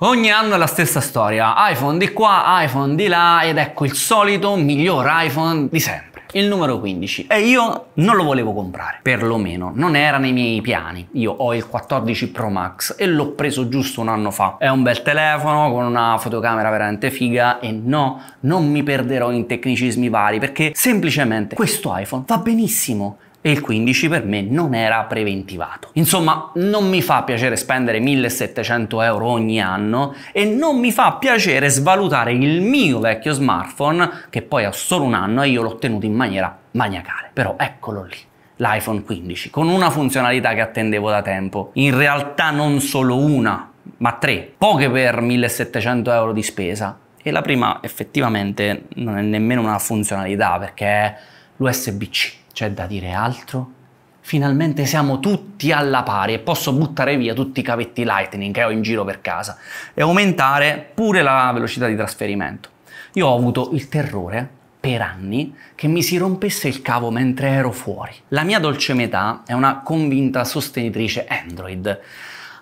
Ogni anno è la stessa storia, iPhone di qua, iPhone di là ed ecco il solito miglior iPhone di sempre, il numero 15. E io non lo volevo comprare, perlomeno non era nei miei piani. Io ho il 14 Pro Max e l'ho preso giusto un anno fa. È un bel telefono con una fotocamera veramente figa e no, non mi perderò in tecnicismi vari perché semplicemente questo iPhone va benissimo e il 15 per me non era preventivato. Insomma, non mi fa piacere spendere 1700 euro ogni anno e non mi fa piacere svalutare il mio vecchio smartphone che poi ha solo un anno e io l'ho ottenuto in maniera maniacale. Però eccolo lì l'iPhone 15 con una funzionalità che attendevo da tempo. In realtà non solo una, ma tre, poche per 1700 euro di spesa. E la prima effettivamente non è nemmeno una funzionalità perché è l'USB-C. C'è da dire altro? Finalmente siamo tutti alla pari e posso buttare via tutti i cavetti Lightning che ho in giro per casa e aumentare pure la velocità di trasferimento. Io ho avuto il terrore per anni che mi si rompesse il cavo mentre ero fuori. La mia dolce metà è una convinta sostenitrice Android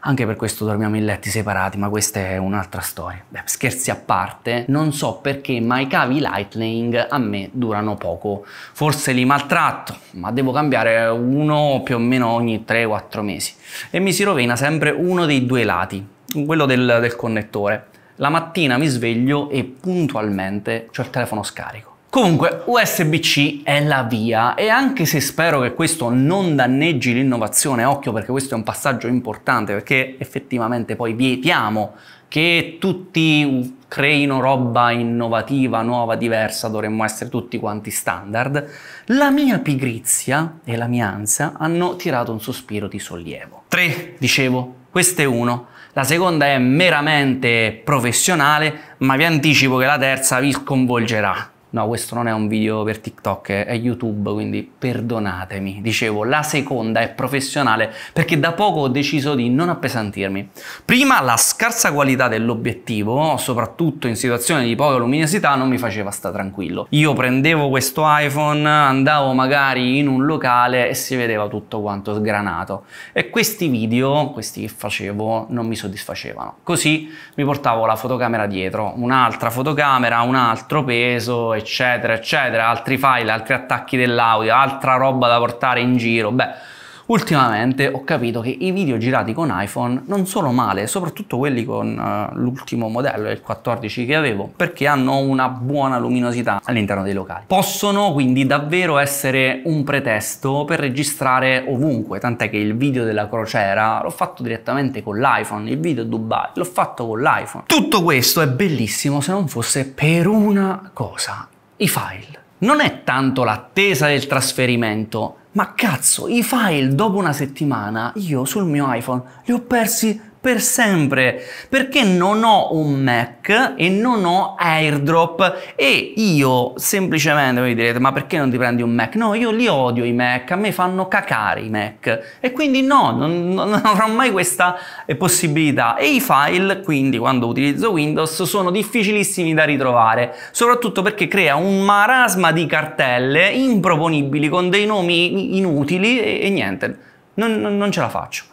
anche per questo dormiamo in letti separati, ma questa è un'altra storia. Beh, scherzi a parte, non so perché, ma i cavi Lightning a me durano poco. Forse li maltratto, ma devo cambiare uno più o meno ogni 3-4 mesi. E mi si rovina sempre uno dei due lati, quello del, del connettore. La mattina mi sveglio e puntualmente ho il telefono scarico. Comunque, USB-C è la via e anche se spero che questo non danneggi l'innovazione, occhio perché questo è un passaggio importante perché effettivamente poi vietiamo che tutti creino roba innovativa, nuova, diversa, dovremmo essere tutti quanti standard, la mia pigrizia e la mia ansia hanno tirato un sospiro di sollievo. Tre, dicevo, questo è uno. La seconda è meramente professionale, ma vi anticipo che la terza vi sconvolgerà no questo non è un video per TikTok, è, YouTube, quindi perdonatemi. Dicevo, la seconda è professionale perché da poco ho deciso di non appesantirmi. Prima la scarsa qualità dell'obiettivo, soprattutto in situazioni di poca luminosità, non mi faceva stare tranquillo. Io prendevo questo iPhone, andavo magari in un locale e si vedeva tutto quanto sgranato. E questi video, questi che facevo, non mi soddisfacevano. Così mi portavo la fotocamera dietro, un'altra fotocamera, un altro peso, eccetera eccetera, eccetera, altri file, altri attacchi dell'audio, altra roba da portare in giro. Beh, ultimamente ho capito che i video girati con iPhone non sono male, soprattutto quelli con uh, l'ultimo modello, il 14 che avevo, perché hanno una buona luminosità all'interno dei locali. Possono quindi davvero essere un pretesto per registrare ovunque, tant'è che il video della crociera l'ho fatto direttamente con l'iPhone, il video Dubai l'ho fatto con l'iPhone. Tutto questo è bellissimo se non fosse per una cosa, i file. Non è tanto l'attesa del trasferimento, ma cazzo, i file dopo una settimana io sul mio iPhone li ho persi per sempre perché non ho un Mac e non ho AirDrop e io semplicemente voi direte ma perché non ti prendi un Mac? No, io li odio i Mac, a me fanno cacare i Mac e quindi no, non, non avrò mai questa eh, possibilità e i file quindi quando utilizzo Windows sono difficilissimi da ritrovare, soprattutto perché crea un marasma di cartelle improponibili con dei nomi inutili e, e niente, non, non ce la faccio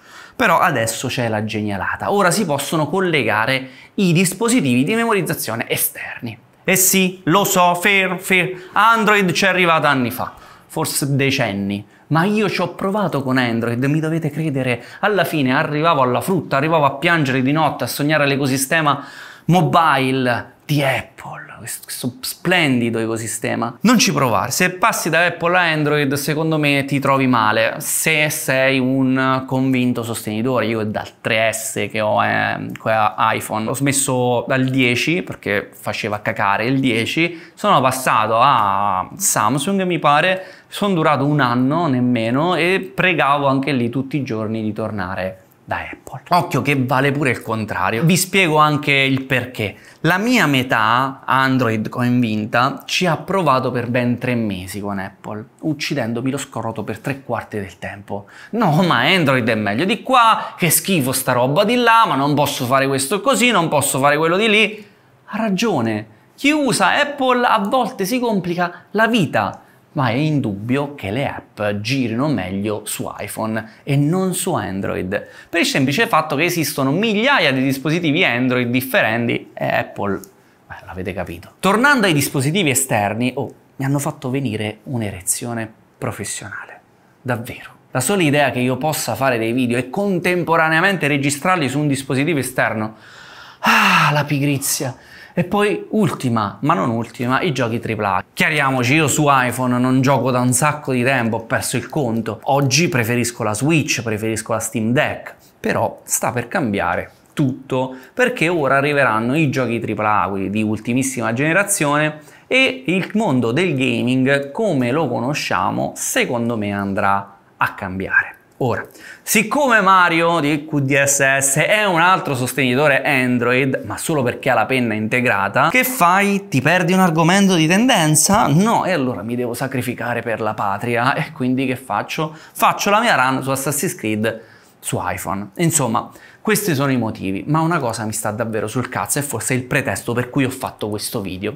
però adesso c'è la genialata. Ora si possono collegare i dispositivi di memorizzazione esterni. Eh sì, lo so, fair, fair, Android c'è arrivato anni fa, forse decenni, ma io ci ho provato con Android, mi dovete credere, alla fine arrivavo alla frutta, arrivavo a piangere di notte, a sognare l'ecosistema mobile di Apple, questo splendido ecosistema. Non ci provare, se passi da Apple a Android secondo me ti trovi male, se sei un convinto sostenitore, io dal 3S che ho eh, iPhone, ho smesso dal 10 perché faceva cacare il 10, sono passato a Samsung mi pare, sono durato un anno nemmeno e pregavo anche lì tutti i giorni di tornare da Apple. Occhio che vale pure il contrario. Vi spiego anche il perché. La mia metà, Android convinta, ci ha provato per ben tre mesi con Apple, uccidendomi lo scroto per tre quarti del tempo. No, ma Android è meglio di qua, che schifo sta roba di là, ma non posso fare questo così, non posso fare quello di lì. Ha ragione. Chi usa Apple a volte si complica la vita ma è indubbio che le app girino meglio su iPhone e non su Android, per il semplice fatto che esistono migliaia di dispositivi Android differenti e Apple... beh, l'avete capito. Tornando ai dispositivi esterni, oh, mi hanno fatto venire un'erezione professionale, davvero. La sola idea che io possa fare dei video e contemporaneamente registrarli su un dispositivo esterno, ah, la pigrizia, e poi ultima, ma non ultima, i giochi AAA. Chiariamoci, io su iPhone non gioco da un sacco di tempo, ho perso il conto. Oggi preferisco la Switch, preferisco la Steam Deck, però sta per cambiare tutto perché ora arriveranno i giochi AAA, quindi di ultimissima generazione e il mondo del gaming come lo conosciamo secondo me andrà a cambiare. Ora, siccome Mario di QDSS è un altro sostenitore Android, ma solo perché ha la penna integrata, che fai? Ti perdi un argomento di tendenza? No, e allora mi devo sacrificare per la patria e quindi che faccio? Faccio la mia run su Assassin's Creed su iPhone. Insomma, questi sono i motivi, ma una cosa mi sta davvero sul cazzo e forse è il pretesto per cui ho fatto questo video.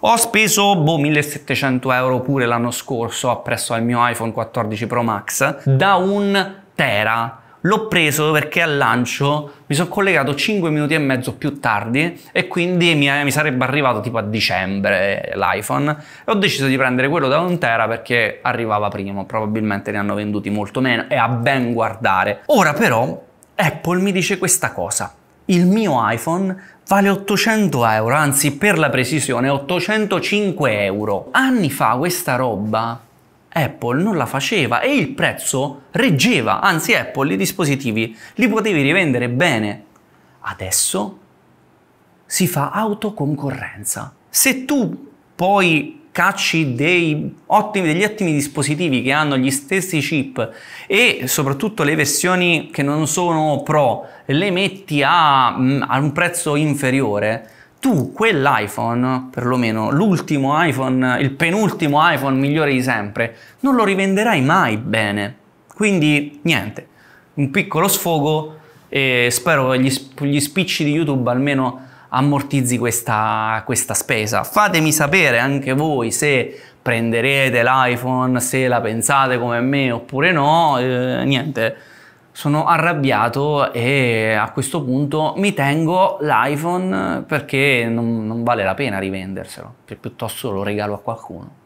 Ho speso boh 1700 euro pure l'anno scorso appresso al mio iPhone 14 Pro Max da un tera L'ho preso perché al lancio mi sono collegato 5 minuti e mezzo più tardi e quindi mi, eh, mi sarebbe arrivato tipo a dicembre l'iPhone e ho deciso di prendere quello da un perché arrivava prima, probabilmente ne hanno venduti molto meno e a ben guardare. Ora però Apple mi dice questa cosa, il mio iPhone vale 800 euro, anzi per la precisione 805 euro. Anni fa questa roba Apple non la faceva e il prezzo reggeva, anzi Apple i dispositivi li potevi rivendere bene. Adesso si fa autoconcorrenza. Se tu poi cacci ottimi, degli ottimi dispositivi che hanno gli stessi chip e soprattutto le versioni che non sono pro le metti a, mm, a un prezzo inferiore, tu quell'iPhone, perlomeno l'ultimo iPhone, il penultimo iPhone migliore di sempre, non lo rivenderai mai bene. Quindi niente, un piccolo sfogo e spero che gli, gli spicci di YouTube almeno ammortizzi questa, questa spesa. Fatemi sapere anche voi se prenderete l'iPhone, se la pensate come me oppure no, eh, niente sono arrabbiato e a questo punto mi tengo l'iPhone perché non, non vale la pena rivenderselo, piuttosto lo regalo a qualcuno.